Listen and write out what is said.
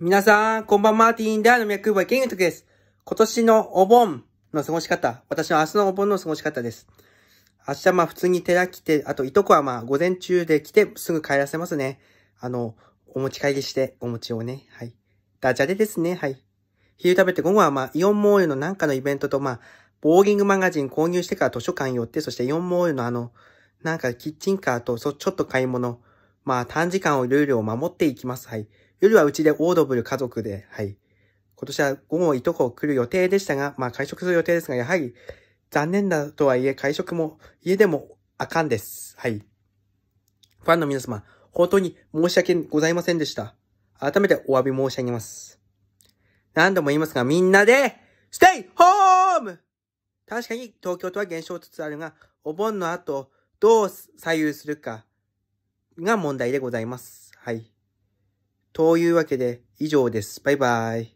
皆さん、こんばんは、ティーンダーの脈バ・ケンユトです。今年のお盆の過ごし方、私の明日のお盆の過ごし方です。明日まあ普通に寺来て、あといとこはまあ午前中で来てすぐ帰らせますね。あの、お持ち帰りして、お餅をね、はい。ダジャレですね、はい。昼食べて午後はまあイオンモールのなんかのイベントとまあ、ボーリングマガジン購入してから図書館寄って、そしてイオンモールのあの、なんかキッチンカーと、そ、ちょっと買い物、まあ短時間をルールを守っていきます、はい。夜はうちでオードブル家族で、はい。今年は午後いとこ来る予定でしたが、まあ会食する予定ですが、やはり残念だとはいえ会食も家でもあかんです。はい。ファンの皆様、本当に申し訳ございませんでした。改めてお詫び申し上げます。何度も言いますが、みんなで、ステイホーム確かに東京都は減少つつあるが、お盆の後、どう左右するかが問題でございます。はい。というわけで以上です。バイバイ。